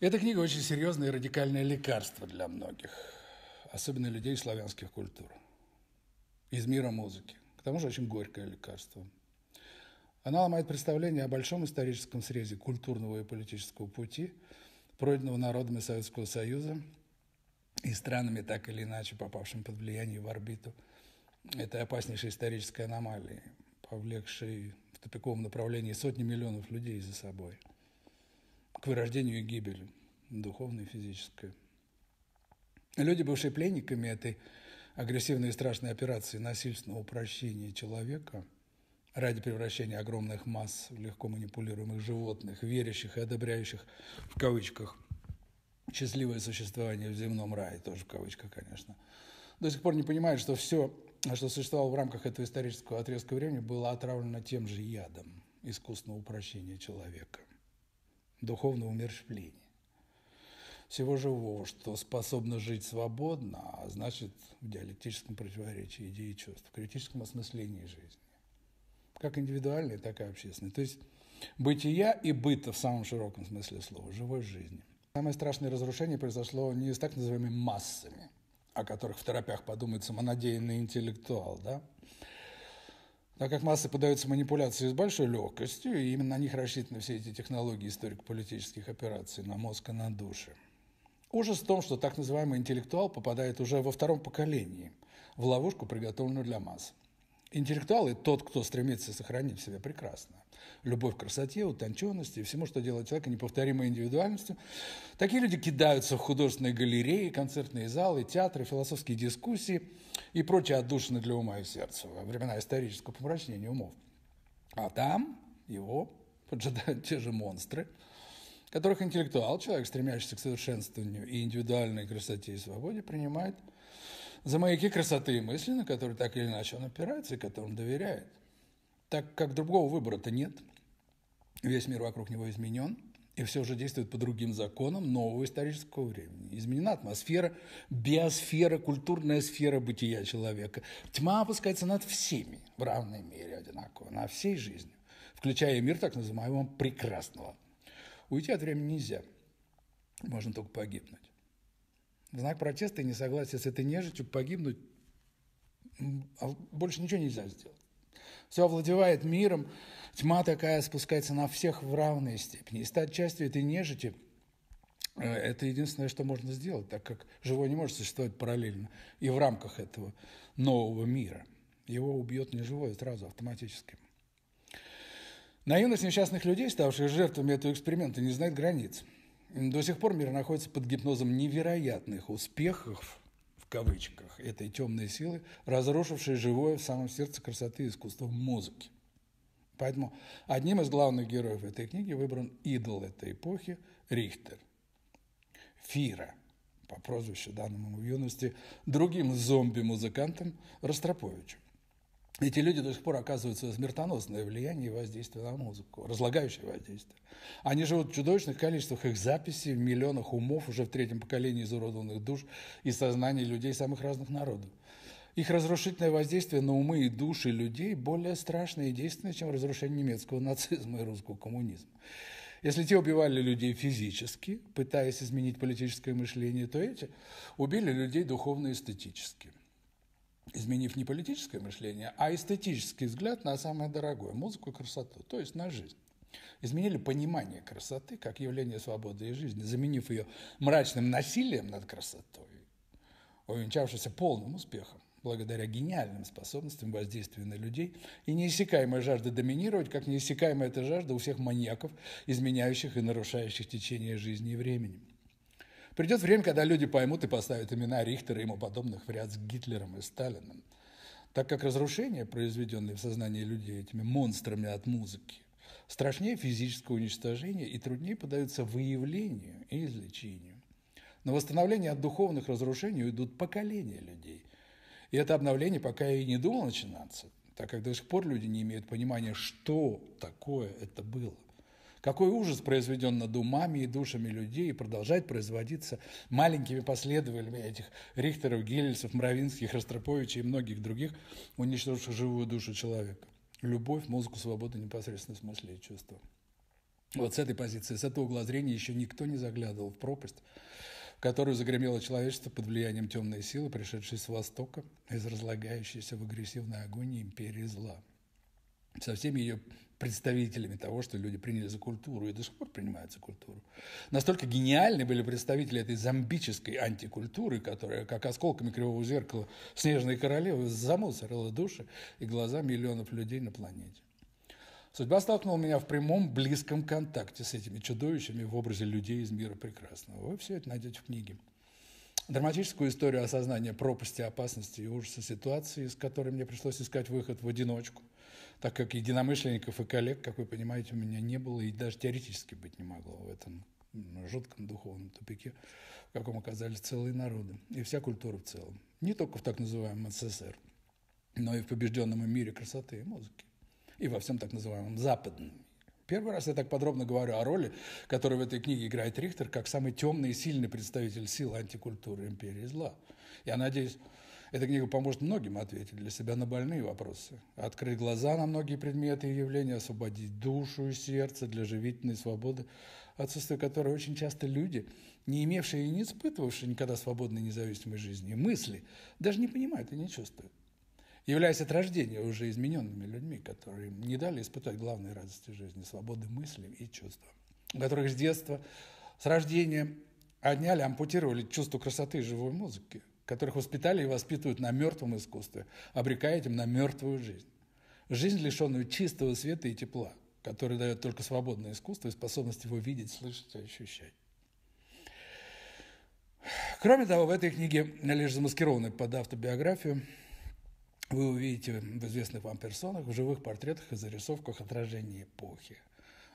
Эта книга очень серьезное и радикальное лекарство для многих, особенно людей славянских культур, из мира музыки. К тому же очень горькое лекарство. Она ломает представление о большом историческом срезе культурного и политического пути, пройденного народами Советского Союза и странами, так или иначе попавшими под влияние в орбиту этой опаснейшей исторической аномалии, повлекшей в тупиковом направлении сотни миллионов людей за собой – к вырождению и гибели, духовной и физической. Люди, бывшие пленниками этой агрессивной и страшной операции насильственного упрощения человека ради превращения огромных масс в легко манипулируемых животных, верящих и одобряющих в кавычках счастливое существование в земном рае, тоже в кавычках, конечно, до сих пор не понимают, что все, что существовало в рамках этого исторического отрезка времени, было отравлено тем же ядом искусственного упрощения человека – духовного умерщвления. Всего живого, что способно жить свободно, а значит в диалектическом противоречии идеи и чувств, в критическом осмыслении жизни. Как индивидуальной, так и общественной. То есть бытия и быта в самом широком смысле слова, живой жизни. Самое страшное разрушение произошло не с так называемыми массами, о которых в терапях подумает самонадеянный интеллектуал, да, так как массы поддаются манипуляции с большой легкостью, и именно на них рассчитаны все эти технологии историко-политических операций на мозг и на души. Ужас в том, что так называемый интеллектуал попадает уже во втором поколении в ловушку, приготовленную для масс. Интеллектуал и тот, кто стремится сохранить в себе прекрасно. Любовь к красоте, утонченности и всему, что делает человека неповторимой индивидуальностью. Такие люди кидаются в художественные галереи, концертные залы, театры, философские дискуссии и прочие отдушины для ума и сердца во времена исторического помрачнения умов. А там его поджидают те же монстры, которых интеллектуал, человек, стремящийся к совершенствованию и индивидуальной красоте и свободе, принимает – за маяки красоты и мысли, на которые так или иначе он опирается и которым доверяет. Так как другого выбора-то нет, весь мир вокруг него изменен, и все же действует по другим законам нового исторического времени. Изменена атмосфера, биосфера, культурная сфера бытия человека. Тьма опускается над всеми в равной мере одинаково, на всей жизни, включая мир так называемого прекрасного. Уйти от времени нельзя, можно только погибнуть в знак протеста и несогласия с этой нежитью погибнуть а больше ничего нельзя сделать. Все овладевает миром, тьма такая спускается на всех в равной степени. И стать частью этой нежити э, – это единственное, что можно сделать, так как живой не может существовать параллельно и в рамках этого нового мира. Его убьет не живое а сразу, автоматически. Наивность несчастных людей, ставших жертвами этого эксперимента, не знает границ – до сих пор мир находится под гипнозом невероятных успехов, в кавычках, этой темной силы, разрушившей живое в самом сердце красоты и искусства музыки. Поэтому одним из главных героев этой книги выбран идол этой эпохи Рихтер. Фира, по прозвищу данному в юности, другим зомби-музыкантом Ростроповичем эти люди до сих пор оказываются смертоносное влияние и воздействие на музыку, разлагающее воздействие. Они живут в чудовищных количествах их записей, в миллионах умов уже в третьем поколении изуродованных душ и сознаний людей самых разных народов. Их разрушительное воздействие на умы и души людей более страшное и действенное, чем разрушение немецкого нацизма и русского коммунизма. Если те убивали людей физически, пытаясь изменить политическое мышление, то эти убили людей духовно-эстетически и – изменив не политическое мышление, а эстетический взгляд на самое дорогое – музыку и красоту, то есть на жизнь. Изменили понимание красоты как явление свободы и жизни, заменив ее мрачным насилием над красотой, увенчавшейся полным успехом благодаря гениальным способностям воздействия на людей и неиссякаемой жажда доминировать, как неиссякаемая эта жажда у всех маньяков, изменяющих и нарушающих течение жизни и времени. Придет время, когда люди поймут и поставят имена Рихтера и ему подобных в ряд с Гитлером и Сталином. Так как разрушения, произведенные в сознании людей этими монстрами от музыки, страшнее физического уничтожения и труднее поддаются выявлению и излечению. Но восстановление от духовных разрушений уйдут поколения людей. И это обновление пока и не думал начинаться, так как до сих пор люди не имеют понимания, что такое это было. Какой ужас произведен над умами и душами людей и продолжает производиться маленькими последователями этих Рихтеров, Гелельцев, Мравинских, Ростроповичей и многих других, уничтоживших живую душу человека. Любовь, музыку, свободу, непосредственно смысле и чувства. Вот с этой позиции, с этого угла зрения еще никто не заглядывал в пропасть, в которую загремело человечество под влиянием темной силы, пришедшей с Востока, из разлагающейся в агрессивной агонии империи зла со всеми ее представителями того, что люди приняли за культуру и до сих пор принимают за культуру. Настолько гениальны были представители этой зомбической антикультуры, которая, как осколками кривого зеркала снежной королевы, замусорила души и глаза миллионов людей на планете. Судьба столкнула меня в прямом, близком контакте с этими чудовищами в образе людей из мира прекрасного. Вы все это найдете в книге драматическую историю осознания пропасти, опасности и ужаса ситуации, из которой мне пришлось искать выход в одиночку, так как единомышленников и коллег, как вы понимаете, у меня не было и даже теоретически быть не могло в этом жутком духовном тупике, в каком оказались целые народы и вся культура в целом. Не только в так называемом СССР, но и в побежденном мире красоты и музыки, и во всем так называемом западном Первый раз я так подробно говорю о роли, которую в этой книге играет Рихтер, как самый темный и сильный представитель сил антикультуры империи зла. Я надеюсь, эта книга поможет многим ответить для себя на больные вопросы, открыть глаза на многие предметы и явления, освободить душу и сердце для живительной свободы, отсутствие которой очень часто люди, не имевшие и не испытывавшие никогда свободной независимой жизни, мысли, даже не понимают и не чувствуют являясь от рождения уже измененными людьми, которые не дали испытать главные радости жизни, свободы мысли и чувства, которых с детства, с рождения отняли, ампутировали чувство красоты и живой музыки, которых воспитали и воспитывают на мертвом искусстве, обрекая этим на мертвую жизнь. Жизнь, лишенную чистого света и тепла, который дает только свободное искусство и способность его видеть, слышать и ощущать. Кроме того, в этой книге лишь замаскированной под автобиографию вы увидите в известных вам персонах, в живых портретах и зарисовках отражения эпохи.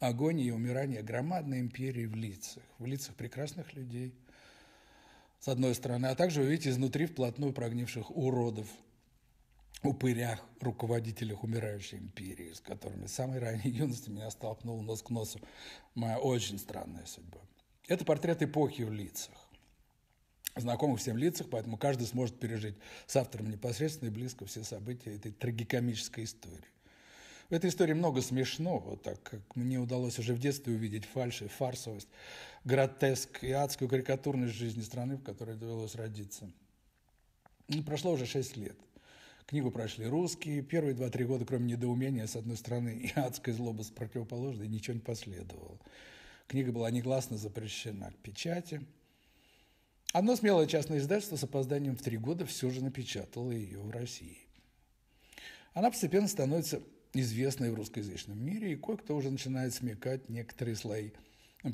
Огонь и умирание громадной империи в лицах, в лицах прекрасных людей, с одной стороны, а также вы видите изнутри вплотную прогнивших уродов, упырях, руководителях умирающей империи, с которыми с самой ранней юности меня столкнула нос к носу моя очень странная судьба. Это портрет эпохи в лицах знакомых всем лицах, поэтому каждый сможет пережить с автором непосредственно и близко все события этой трагикомической истории. В этой истории много смешного, так как мне удалось уже в детстве увидеть фальши, фарсовость, гротеск и адскую карикатурность жизни страны, в которой довелось родиться. И ну, прошло уже шесть лет. Книгу прошли русские. Первые два-три года, кроме недоумения, с одной стороны, и адской злобы с противоположной, ничего не последовало. Книга была негласно запрещена к печати – Одно смелое частное издательство с опозданием в три года все же напечатало ее в России. Она постепенно становится известной в русскоязычном мире, и кое-кто уже начинает смекать некоторые слои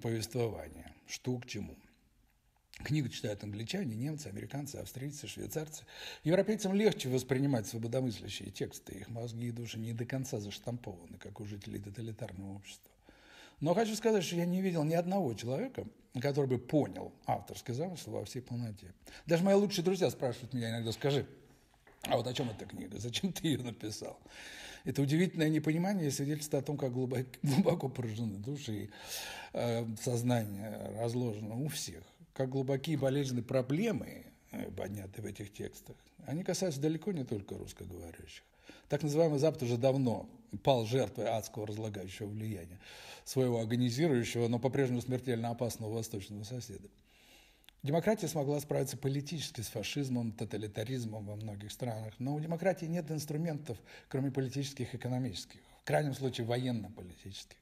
повествования, что к чему. Книгу читают англичане, немцы, американцы, австрийцы, швейцарцы. Европейцам легче воспринимать свободомыслящие тексты, их мозги и души не до конца заштампованы, как у жителей тоталитарного общества. Но хочу сказать, что я не видел ни одного человека, который бы понял авторский замысел во всей полноте. Даже мои лучшие друзья спрашивают меня иногда, скажи, а вот о чем эта книга? Зачем ты ее написал? Это удивительное непонимание свидетельство о том, как глубоко, глубоко поражены души и э, сознание разложено у всех. Как глубокие болезненные проблемы э, подняты в этих текстах. Они касаются далеко не только русскоговорящих. Так называемый Запад уже давно пал жертвой адского разлагающего влияния своего агонизирующего, но по-прежнему смертельно опасного восточного соседа. Демократия смогла справиться политически с фашизмом, тоталитаризмом во многих странах, но у демократии нет инструментов, кроме политических и экономических, в крайнем случае военно-политических.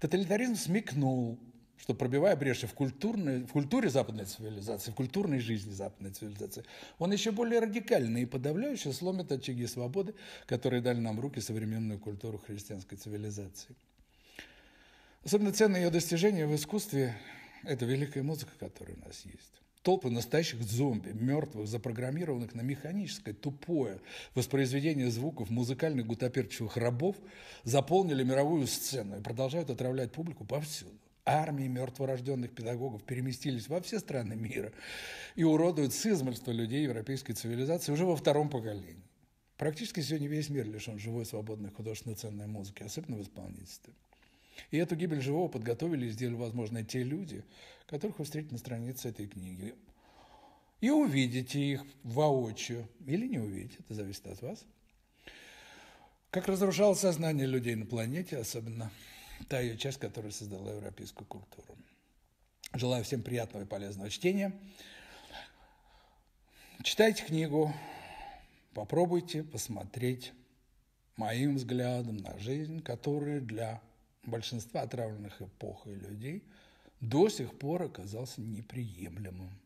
Тоталитаризм смекнул, что пробивая бреши в, культурной, в культуре западной цивилизации, в культурной жизни западной цивилизации, он еще более радикальный и подавляюще сломит очаги свободы, которые дали нам в руки современную культуру христианской цивилизации. Особенно ценное ее достижение в искусстве – это великая музыка, которая у нас есть. Толпы настоящих зомби, мертвых, запрограммированных на механическое, тупое воспроизведение звуков музыкальных гутоперчивых рабов заполнили мировую сцену и продолжают отравлять публику повсюду армии мертворожденных педагогов переместились во все страны мира и уродуют с измольства людей европейской цивилизации уже во втором поколении. Практически сегодня весь мир лишен живой, свободной художественной ценной музыки, особенно в исполнительстве. И эту гибель живого подготовили и сделали, возможно, те люди, которых вы встретите на странице этой книги. И увидите их воочию. Или не увидите, это зависит от вас. Как разрушалось сознание людей на планете, особенно та ее часть, которая создала европейскую культуру. Желаю всем приятного и полезного чтения. Читайте книгу, попробуйте посмотреть моим взглядом на жизнь, которая для большинства отравленных эпох и людей до сих пор оказался неприемлемым.